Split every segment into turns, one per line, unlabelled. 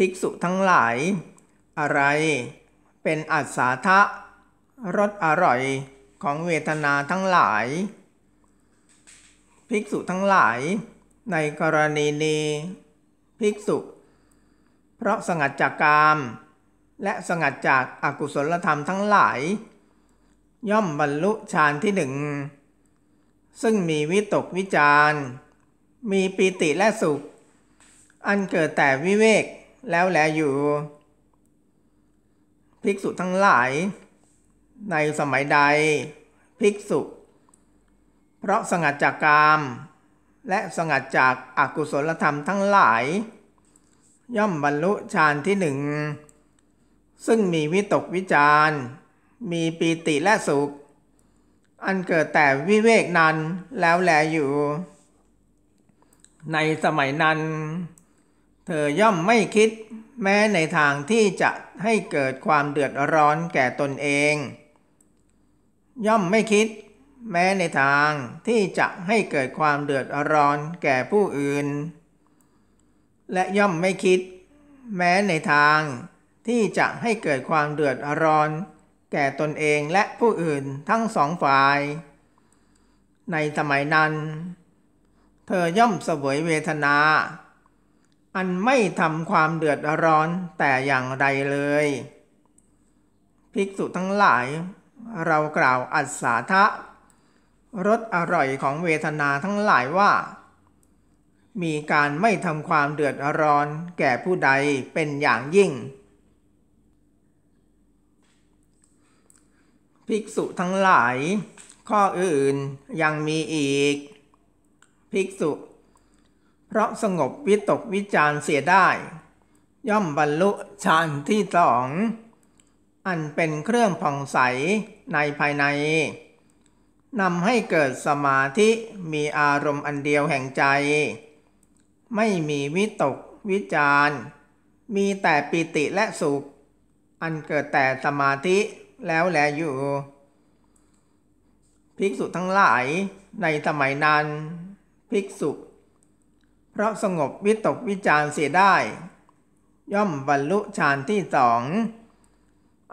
ภิกษุทั้งหลาย อะไรเป็นอัศทะรสอร่อยของเวทนาทั้งหลาย ภิกษุทั้งหลาย ในกรณีนี้ภิกษุ เพราะสงัดจากกาม และสงัดจากอากุศลธรรมทั้งหลาย ย่อมบรรลุฌานที่หนึ่ง ซึ่งมีวิตกวิจารมีปิติและสุข อันเกิดแต่วิเวกแล้ว แล อยู่ ภิกษุทั้งหลาย ในสมัยใด ภิกษุ เพราะสงัดจากกามและสงัดจากอากุศลธรรมทั้งหลาย ย่อมบรรลุฌานที่หนึ่งซึ่งมีวิตกวิจารมีปีติและสุข อันเกิดแต่วิเวกนั้น แล้ว แล อยู่ ในสมัยนั้นเธอย่อมไม่คิดแม้ในทางที่จะให้เกิดความเดือดร้อนแก่ตนเอง ย่อมไม่คิดแม้ในทางที่จะให้เกิดความเดือดร้อนแก่ผู้อื่น และย่อมไม่คิดแม้ในทางที่จะให้เกิดความเดือดร้อนแก่ตนเองและผู้อื่นทั้งสองฝ่าย ในสมัยนั้น เธอย่อมเสวยเวทนาอันไม่ทำความเดือดร้อนแต่อย่างใดเลย ภิกษุทั้งหลาย เรากล่าวอัศาทะรส อร่อยของเวทนาทั้งหลายว่า มีการไม่ทำความเดือดร้อนแก่ผู้ใดเป็นอย่างยิ่ง ภิกษุทั้งหลาย ข้ออื่นยังมีอีกภิกษุเพราะสงบวิตกวิจารเสียได้ ย่อมบรรลุฌานที่สอง อันเป็นเครื่องผ่องใสในภายใน นำให้เกิดสมาธิมีอารมณ์อันเดียวแห่งใจ ไม่มีวิตกวิจารมีแต่ปิติและสุข อันเกิดแต่สมาธิแล้วแลอยู่ ภิกษุทั้งหลายในสมัยนั้นภิกษุเพราะสงบวิตกวิจารเสียได้ ย่อมบรรลุฌานที่สอง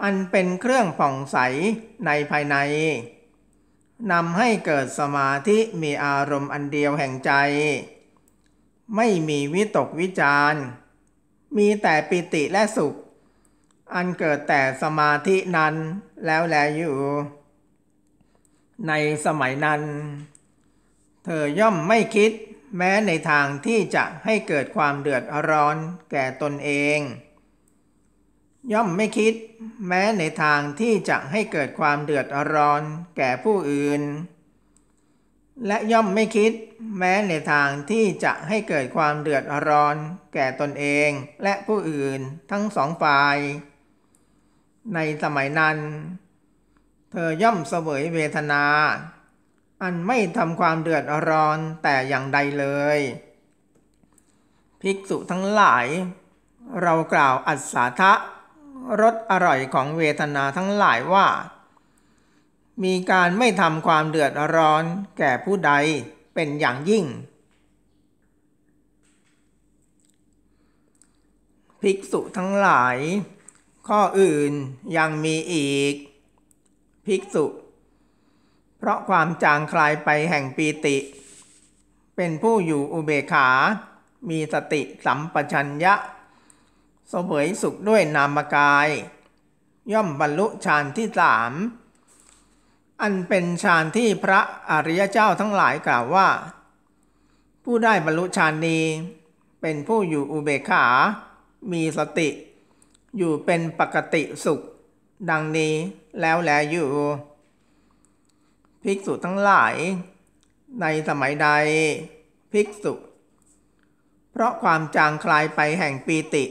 อันเป็นเครื่องผ่องใสในภายในนำให้เกิดสมาธิมีอารมณ์อันเดียวแห่งใจ ไม่มีวิตกวิจารมีแต่ปิติและสุข อันเกิดแต่สมาธินั้นแล้วแลอยู่ ในสมัยนั้น เธอย่อมไม่คิดแม้ในทางที่จะให้เกิดความเดือดร้อน แก่ตนเอง ย่อมไม่คิด แม้ในทางที่จะให้เกิดความเดือดร้อน แก่ผู้อื่น และย่อมไม่คิด แม้ในทางที่จะให้เกิดความเดือดร้อน แก่ตนเองและผู้อื่นทั้งสองฝ่าย ในสมัยนั้น เธอย่อมเสวยเวทนาอันไม่ทำความเดือดร้อนแต่อย่างใดเลย ภิกษุทั้งหลาย เรากล่าวอัศาทะรสอร่อยของเวทนาทั้งหลายว่า มีการไม่ทำความเดือดร้อนแก่ผู้ใดเป็นอย่างยิ่ง ภิกษุทั้งหลาย ข้ออื่นยังมีอีก ภิกษุเพราะความจางคลายไปแห่งปีติ เป็นผู้อยู่อุเบกขา มีสติสัมปชัญญะเสวยสุขด้วยนามกาย ย่อมบรรลุฌานที่สาม อันเป็นฌานที่พระอริยเจ้าทั้งหลายกล่าวว่า ผู้ได้บรรลุฌานนี้ เป็นผู้อยู่อุเบกขา มีสติ อยู่เป็นปกติสุข ดังนี้แล้วแลอยู่ภิกษุทั้งหลาย ในสมัยใดภิกษุ เพราะความจางคลายไปแห่งปีติ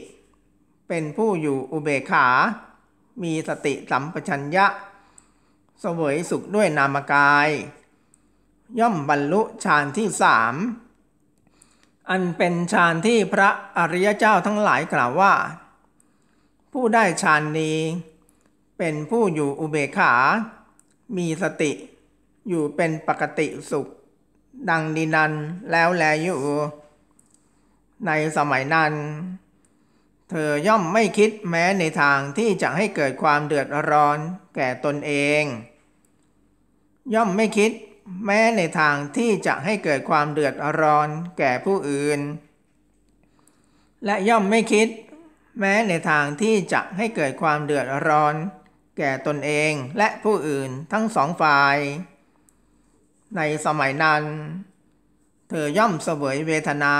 เป็นผู้อยู่อุเบกขา มีสติสัมปชัญญะสวยสุขด้วยนามกาย ย่อมบรรลุฌานที่สามอันเป็นฌานที่พระอริยเจ้าทั้งหลายกล่าวว่า ผู้ได้ฌานนี้ เป็นผู้อยู่อุเบกขา มีสติอยู่เป็นปกติสุข ดังดินันแล้วแลอยู่ ในสมัยนั้น เธอย่อมไม่คิดแม้ในทางที่จะให้เกิดความเดือดร้อน แก่ตนเอง ย่อมไม่คิด แม้ในทางที่จะให้เกิดความเดือดร้อน แก่ผู้อื่น และย่อมไม่คิด แม้ในทางที่จะให้เกิดความเดือดร้อน แก่ตนเองและผู้อื่นทั้งสองฝ่ายในสมัยนั้น เธอย่อมเสวยเวทนา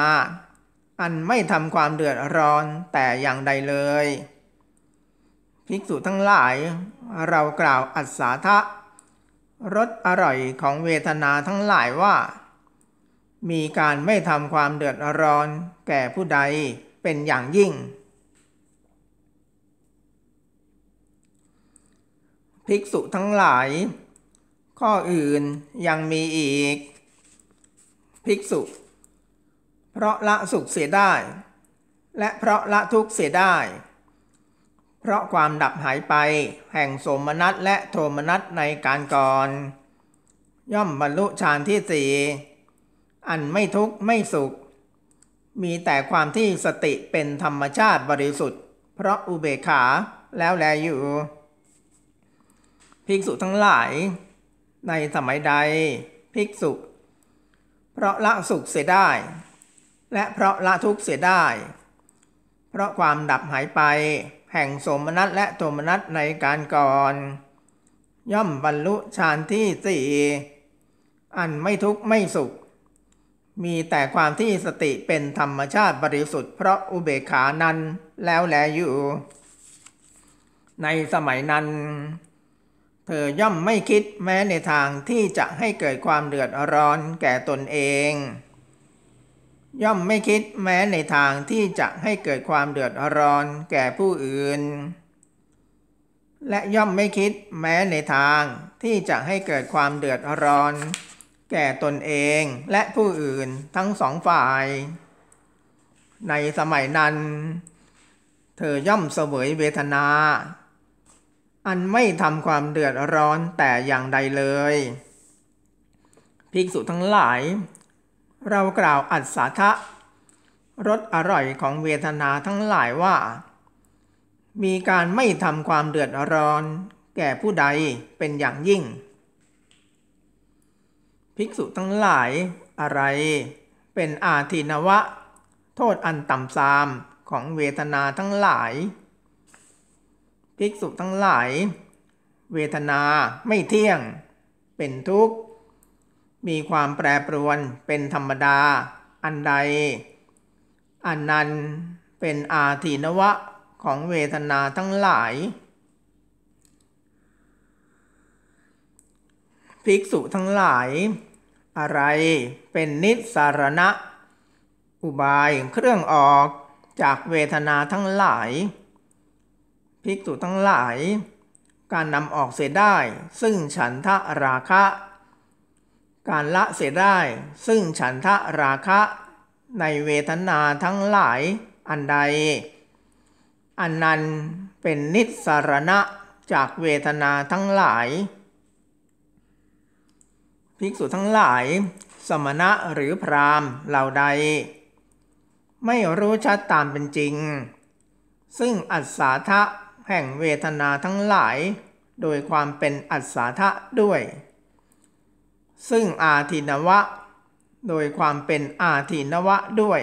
อันไม่ทำความเดือดร้อนแต่อย่างใดเลยภิกษุทั้งหลาย เรากล่าวอัศาทะรสอร่อยของเวทนาทั้งหลายว่า มีการไม่ทำความเดือดร้อนแก่ผู้ใดเป็นอย่างยิ่งภิกษุทั้งหลายข้ออื่นยังมีอีก ภิกษุ เพราะละสุขเสียได้ และเพราะละทุกข์เสียได้ เพราะความดับหายไปแห่งสมนัตและโทมนัตในการก่อน ย่อมบรรลุฌานที่สี่อันไม่ทุกข์ ไม่สุข มีแต่ความที่สติเป็นธรรมชาติบริสุทธิ์ เพราะอุเบกขาแล้วแลอยู่ ภิกษุทั้งหลายในสมัยใด ภิกษุ เพราะละสุขเสียได้ และเพราะละทุกข์เสียได้ เพราะความดับหายไป แห่งสมนัตและโทมนัตในการก่อน ย่อมบรรลุฌานที่สี่อันไม่ทุกข์ไม่สุข มีแต่ความที่สติเป็นธรรมชาติบริสุทธิ์เพราะอุเบกขานั้นแล้วแลอยู่ ในสมัยนั้นเธอย่อมไม่คิดแม้ในทางที่จะให้เกิดความเดือดร้อน แก่ตนเอง ย่อมไม่คิดแม้ในทางที่จะให้เกิดความเดือดร้อน แก่ผู้อื่น และย่อมไม่คิดแม้ในทาง ที่จะให้เกิดความเดือดร้อน แก่ตนเอง และผู้อื่นทั้งสองฝ่าย ในสมัยนั้น เธอย่อมเสวยเวทนาอันไม่ทำความเดือดร้อนแต่อย่างใดเลย ภิกษุทั้งหลาย เรากล่าวอัศทะรสอร่อยของเวทนาทั้งหลายว่า มีการไม่ทำความเดือดร้อนแก่ผู้ใดเป็นอย่างยิ่ง ภิกษุทั้งหลายอะไร เป็นอาทินวะโทษอันต่ำทรามของเวทนาทั้งหลายภิกษุทั้งหลาย เวทนาไม่เที่ยง เป็นทุกข์ มีความแปรปรวนเป็นธรรมดาอันใดอันนั้นเป็นอาทินวะของเวทนาทั้งหลายภิกษุทั้งหลาย อะไรเป็นนิสารณะ อุบายเครื่องออกจากเวทนาทั้งหลายภิกษุทั้งหลาย การนำออกเสียได้ ซึ่งฉันทะราคะ การละ เสียได้ซึ่งฉันทะราคะ ในเวทนาทั้งหลายอันใด อันนั้นเป็นนิสรณะจากเวทนาทั้งหลาย ภิกษุทั้งหลาย สมณะหรือพรามเหล่าใดไม่รู้ชัดตามเป็นจริง ซึ่งอัศธะแห่งเวทนาทั้งหลาย โดยความเป็นอัศทะด้วย ซึ่งอาทินวะ โดยความเป็นอาทินวะด้วย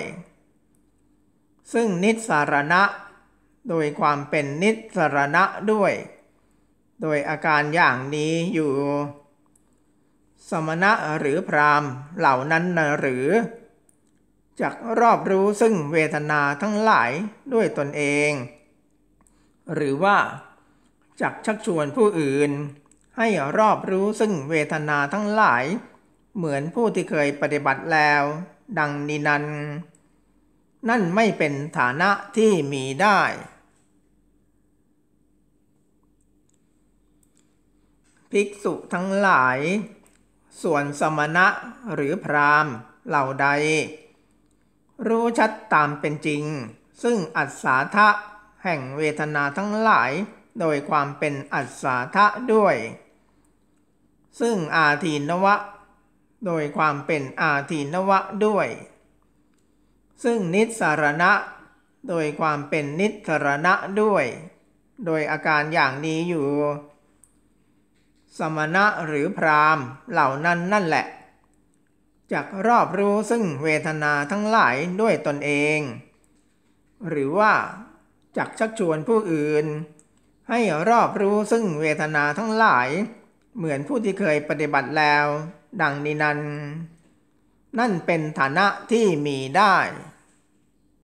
ซึ่งนิสารณะ โดยความเป็นนิสารณะด้วย โดยอาการอย่างนี้อยู่ สมณะหรือพรามเหล่านั้นหรือจักรอบรู้ซึ่งเวทนาทั้งหลายด้วยตนเองหรือว่าจักชักชวนผู้อื่น ให้รอบรู้ซึ่งเวทนาทั้งหลาย เหมือนผู้ที่เคยปฏิบัติแล้ว ดังนินันนั่นไม่เป็นฐานะที่มีได้ ภิกษุทั้งหลาย ส่วนสมณะหรือพรามเหล่าใด รู้ชัดตามเป็นจริง ซึ่งอัศาธะแห่งเวทนาทั้งหลาย โดยความเป็นอัศทะด้วย ซึ่งอาทีนวะ โดยความเป็นอาทีนวะด้วย ซึ่งนิสารณะ โดยความเป็นนิสารณะด้วย โดยอาการอย่างนี้อยู่ สมณะหรือพรามเหล่านั้นนั่นแหละ จักรอบรู้ซึ่งเวทนาทั้งหลายด้วยตนเอง หรือว่าจักชักชวนผู้อื่น ให้รอบรู้ซึ่งเวทนาทั้งหลาย เหมือนผู้ที่เคยปฏิบัติแล้วดังนี้นั้น นั่นเป็นฐานะที่มีได้